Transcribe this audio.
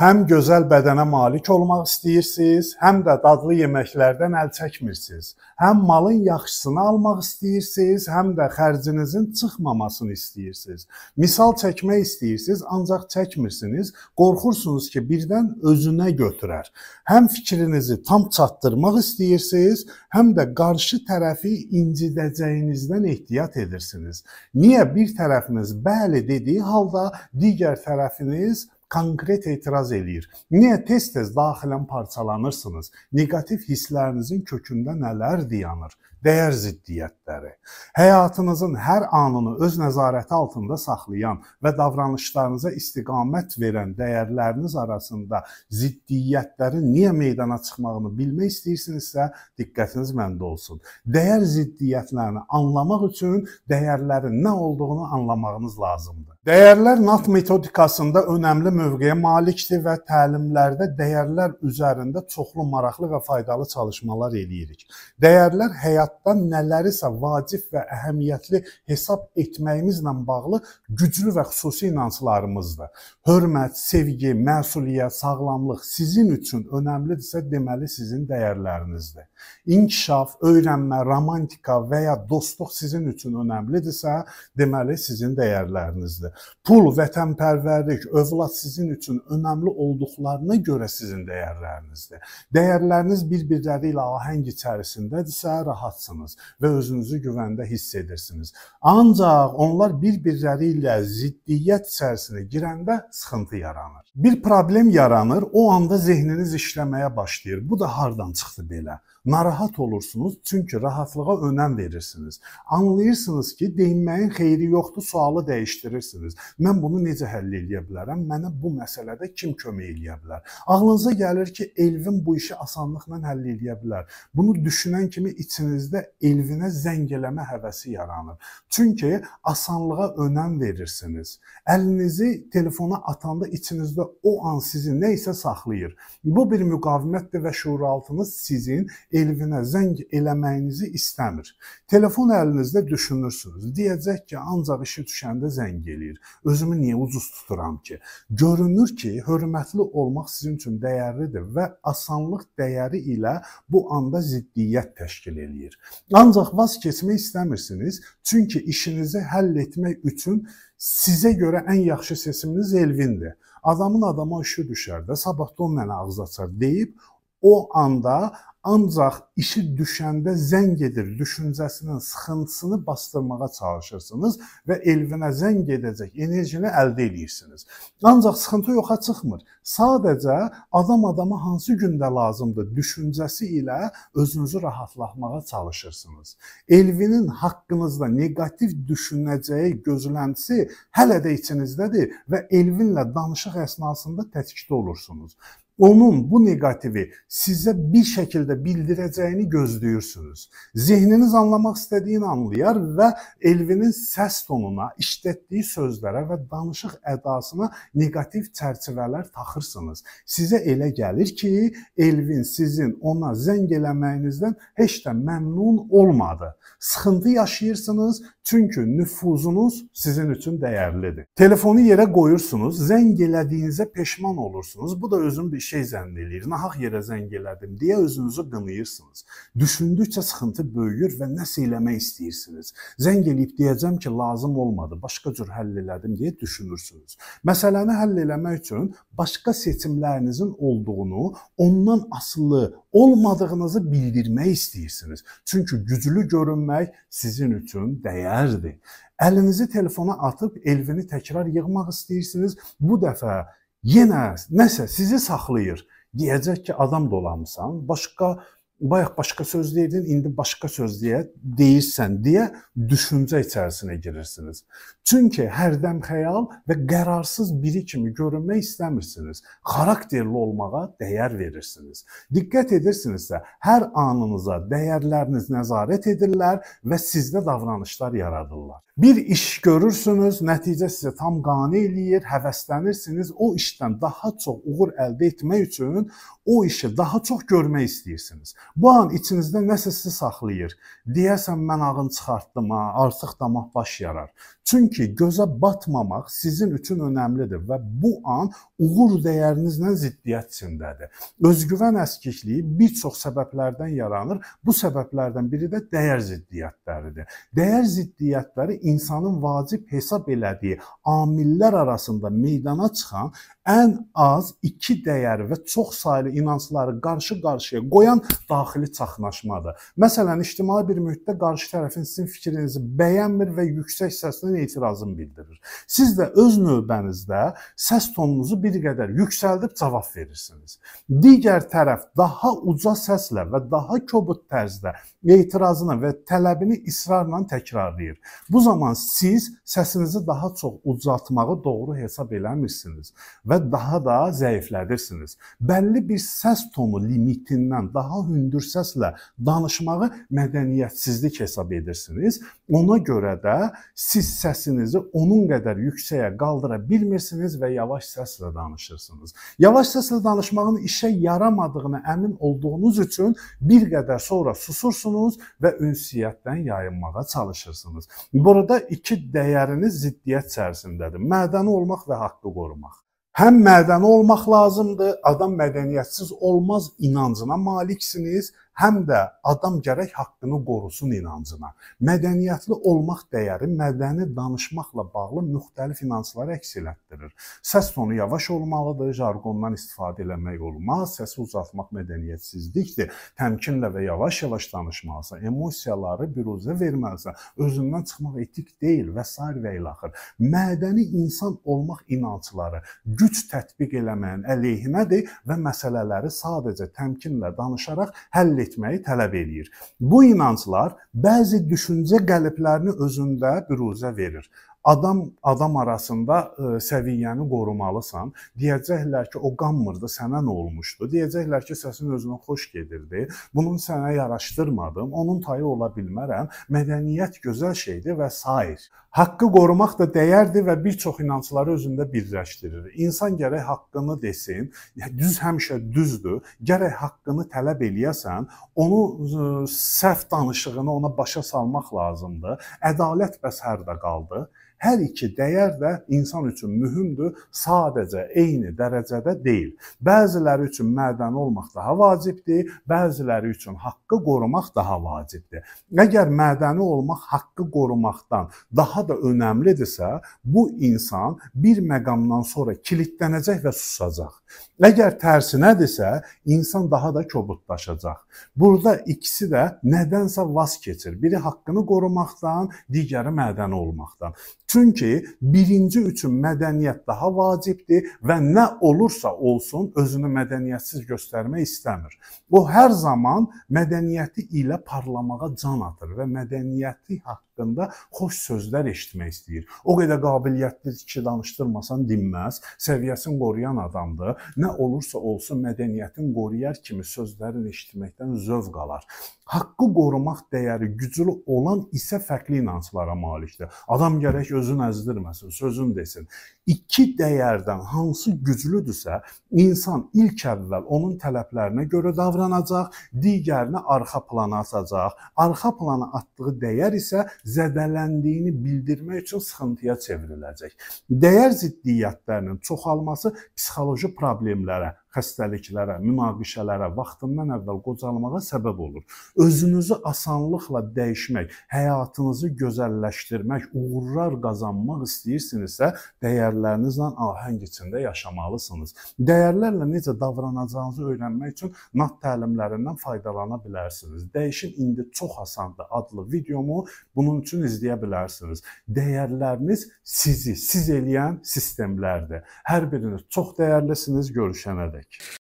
həm gözəl bədənə malik olmaq istəyirsiniz, həm də dadlı yeməklərdən əl çəkmirsiniz. Həm malın yaxşısını almaq istəyirsiniz, həm də xərcinizin çıxmamasını istəyirsiniz. Misal çəkmək istəyirsiniz, ancaq çəkmirsiniz. Qorxursunuz ki, birdən özünə götürər. Həm fikrinizi tam çatdırmaq istəyirsiniz, həm də qarşı tərəfi incidəcəyinizdən ehtiyat edirsiniz. Niyə bir tərəfiniz bəli dediyi halda digər tərəfiniz konkret etiraz eləyir. Niyə tez-tez daxilən parçalanırsınız? Neqativ hisslərinizin kökündə nələr dayanır? Dəyər ziddiyyətləri. Həyatınızın hər anını öz nəzarəti altında saxlayan və davranışlarınıza istiqamət verən dəyərləriniz arasında ziddiyyətlərin niyə meydana çıxmağını bilmək istəyirsinizsə, diqqətiniz məndə olsun. Dəyər ziddiyyətlərini anlamaq üçün dəyərlərin nə olduğunu anlamağınız lazımdır. Dəyərlər NAT metodikasında önəmli mövqeyə malikdir və təlimlərdə dəyərlər üzərində çoxlu maraqlı və faydalı çalışmalar eləyirik. Dəyərlər həyatda nələrisə vacib və əhəmiyyətli hesab etməyimizlə bağlı güclü və xüsusi inanclarımızdır. Hörmət, sevgi, məsuliyyət, sağlamlıq sizin üçün önəmlidirsə, deməli sizin dəyərlərinizdir. İnkişaf, öyrənmə, romantika və ya dostluq sizin üçün önəmlidirsə, deməli sizin dəyərlərinizdir. Pul, vətənpərvərlik, övlad sizin sizin üçün önəmli olduqlarına görə sizin dəyərlərinizdir. Dəyərləriniz bir-birləri ilə ahəng içərisindədirsə, rahatsınız və özünüzü güvəndə hiss edirsiniz. Ancaq onlar bir-birləri ilə ziddiyyət içərisinə girəndə sıxıntı yaranır. Bir problem yaranır, o anda zehniniz işləməyə başlayır. Bu da hardan çıxdı belə? narahat olursunuz çünki rahatlığa önəm verirsiniz. Anlayırsınız ki, deyinməyin xeyri yoxdur, sualı dəyişdirirsiniz. Mən bunu necə həll edə bilərəm? Mənə bu məsələdə kim kömək eləyə bilər? Ağlınıza gəlir ki, Elvin bu işi asanlıqla həll eləyə bilər. Bunu düşünən kimi içinizdə Elvinə zəng eləmə həvəsi yaranır. Çünki asanlığa önəm verirsiniz. Əlinizi telefona atanda içinizdə o an sizi nə isə saxlayır. Bu bir müqavimətdir və şuuraltınız sizin Elvinə zəng eləməyinizi istəmir. Telefon əlinizdə düşünürsünüz. Deyəcək ki, ancaq işi düşəndə zəng eləyir. Özümü niyə ucuz tuturam ki? görünür ki, hörmətli olmaq sizin üçün dəyərlidir və asanlıq dəyəri ilə bu anda ziddiyyət təşkil eləyir. Ancaq vaz keçmək istəmirsiniz, çünki işinizi həll etmək üçün sizə görə ən yaxşı seçiminiz Elvindir. Adamın adama işi düşər də, sabah da o mənə ağız açar deyib o anda ancaq işi düşəndə zəng edir düşüncəsinin sıxıntısını basdırmağa çalışırsınız və elvinə zəng edəcək enerjini əldə edirsiniz. Ancaq sıxıntı yoxa çıxmır. Sadəcə adam adama hansı gündə lazımdır düşüncəsi ilə özünüzü rahatlatmağa çalışırsınız. Elvinin haqqınızda neqativ düşünəcəyi gözləntisi hələ də içinizdədir və elvinlə danışıq əsnasında tətikdə olursunuz onun bu negativi sizə bir şəkildə bildirəcəyini gözləyirsiniz. Zehniniz anlamaq istədiyini anlayar və Elvinin səs tonuna, işlətdiyi sözlərə və danışıq ədasına negativ çərçivələr taxırsınız. Sizə elə gəlir ki, Elvin sizin ona zəng eləməyinizdən heç də məmnun olmadı. Sıxıntı yaşayırsınız, çünki nüfuzunuz sizin üçün dəyərlidir. Telefonu yerə qoyursunuz, zəng elədiyinizə peşman olursunuz. Bu da özün bir şey zənn eləyir, nahaq yerə zəng elədim deyə özünüzü qınayırsınız. Düşündükcə sıxıntı böyüyür və nəsə eləmək istəyirsiniz. Zəng eləyib deyəcəm ki, lazım olmadı, başqa cür həll elədim deyə düşünürsünüz. Məsələni həll eləmək üçün başqa seçimlərinizin olduğunu, ondan asılı olmadığınızı bildirmək istəyirsiniz. Çünki güclü görünmək sizin üçün dəyərdir. Əlinizi telefona atıb elvini təkrar yığmaq istəyirsiniz. Bu dəfə yenə nəsə sizi saxlayır. Deyəcək ki, adam dolamısan, başqa bayaq başqa söz deyirdin, indi başqa söz deyə deyirsən deyə düşüncə içərisinə girirsiniz. Çünki hərdəm xəyal və qərarsız biri kimi görünmək istəmirsiniz. Xarakterli olmağa dəyər verirsiniz. Diqqət edirsinizsə, hər anınıza dəyərləriniz nəzarət edirlər və sizdə davranışlar yaradırlar. Bir iş görürsünüz, nəticə sizə tam qane eləyir, həvəslənirsiniz, o işdən daha çox uğur əldə etmək üçün o işi daha çox görmək istəyirsiniz. Bu an içinizdə nəsə sizi saxlayır. Deyəsən mən ağın çıxartdım ha, artıq damaq baş yarar. Çünki gözə batmamaq sizin üçün önəmlidir və bu an uğur dəyərinizlə ziddiyyət içindədir. Özgüvən əskikliyi bir çox səbəblərdən yaranır. Bu səbəblərdən biri də dəyər ziddiyyətləridir. Dəyər ziddiyyətləri insanın vacib hesab elədiyi amillər arasında meydana çıxan ən az 2 dəyər və çox saylı inancları qarşı-qarşıya qoyan davranışlardır daxili çaxnaşmadır. Məsələn, ictimai bir mühitdə qarşı tərəfin sizin fikrinizi bəyənmir və yüksək səslə etirazını bildirir. Siz də öz növbənizdə səs tonunuzu bir qədər yüksəldib cavab verirsiniz. Digər tərəf daha uca səslə və daha kobud tərzdə etirazını və tələbini israrla təkrarlayır. Bu zaman siz səsinizi daha çox ucaltmağı doğru hesab eləmirsiniz və daha da zəiflədirsiniz. Bəlli bir səs tonu limitindən daha hündür hündür səslə danışmağı mədəniyyətsizlik hesab edirsiniz. Ona görə də siz səsinizi onun qədər yüksəyə qaldıra bilmirsiniz və yavaş səslə danışırsınız. Yavaş səslə danışmağın işə yaramadığını əmin olduğunuz üçün bir qədər sonra susursunuz və ünsiyyətdən yayınmağa çalışırsınız. Burada iki dəyəriniz ziddiyyət içərisindədir. Mədəni olmaq və haqqı qorumaq həm mədəni olmaq lazımdır, adam mədəniyyətsiz olmaz inancına maliksiniz həm də adam gərək haqqını qorusun inancına. Mədəniyyətli olmaq dəyəri mədəni danışmaqla bağlı müxtəlif inancları əks etdirir. Səs tonu yavaş olmalıdır, jargondan istifadə eləmək olmaz, səsi uzatmaq mədəniyyətsizlikdir. Təmkinlə və yavaş-yavaş danışmalısan, emosiyaları biruzə verməlisən, özündən çıxmaq etik deyil və sair və ilaxır. Mədəni insan olmaq inancları güc tətbiq eləməyin əleyhinədir və məsələləri sadəcə təmkinlə danışaraq həll qəbul etməyi tələb eləyir. Bu inanclar bəzi düşüncə qəliblərini özündə büruzə verir adam adam arasında ə, e, səviyyəni qorumalısan. Deyəcəklər ki, o qanmırdı, sənə nə olmuşdu? Deyəcəklər ki, səsin özünə xoş gedirdi. Bunun sənə yaraşdırmadım, onun tayı ola bilmərəm. Mədəniyyət gözəl şeydir və sair. Haqqı qorumaq da dəyərdir və bir çox inancları özündə birləşdirir. İnsan gərək haqqını desin, düz həmişə düzdür. Gərək haqqını tələb eləyəsən, onu e, səhv danışığını ona başa salmaq lazımdır. Ədalət bəs hər də qaldı hər iki dəyər də insan üçün mühümdür, sadəcə eyni dərəcədə deyil. Bəziləri üçün mədəni olmaq daha vacibdir, bəziləri üçün haqqı qorumaq daha vacibdir. Əgər mədəni olmaq haqqı qorumaqdan daha da önəmlidirsə, bu insan bir məqamdan sonra kilidlənəcək və susacaq. Əgər tərsinədirsə, insan daha da kobudlaşacaq. Burada ikisi də nədənsə vaz keçir. Biri haqqını qorumaqdan, digəri mədəni olmaqdan. Çünki birinci üçün mədəniyyət daha vacibdir və nə olursa olsun özünü mədəniyyətsiz göstərmək istəmir. O hər zaman mədəniyyəti ilə parlamağa can atır və mədəniyyəti haqqında haqqında xoş sözlər eşitmək istəyir. O qədər qabiliyyətlidir ki, danışdırmasan dinməz, səviyyəsini qoruyan adamdır. Nə olursa olsun mədəniyyətini qoruyar kimi sözlərini eşitməkdən zövq alar. Haqqı qorumaq dəyəri güclü olan isə fərqli inanclara malikdir. Adam gərək özünü əzdirməsin, sözün desin. İki dəyərdən hansı güclüdürsə, insan ilk əvvəl onun tələblərinə görə davranacaq, digərini arxa plana atacaq. Arxa plana atdığı dəyər isə zədələndiyini bildirmək üçün sıxıntıya çevriləcək. Dəyər ziddiyyətlərinin çoxalması psixoloji problemlərə xəstəliklərə, münaqişələrə vaxtından əvvəl qocalmağa səbəb olur. Özünüzü asanlıqla dəyişmək, həyatınızı gözəlləşdirmək, uğurlar qazanmaq istəyirsinizsə, dəyərlərinizlə ahəng içində yaşamalısınız. Dəyərlərlə necə davranacağınızı öyrənmək üçün NAT təlimlərindən faydalana bilərsiniz. Dəyişin indi çox asandır adlı videomu bunun üçün izləyə bilərsiniz. Dəyərləriniz sizi siz eləyən sistemlərdir. Hər biriniz çox dəyərlisiniz. Görüşənədək demek.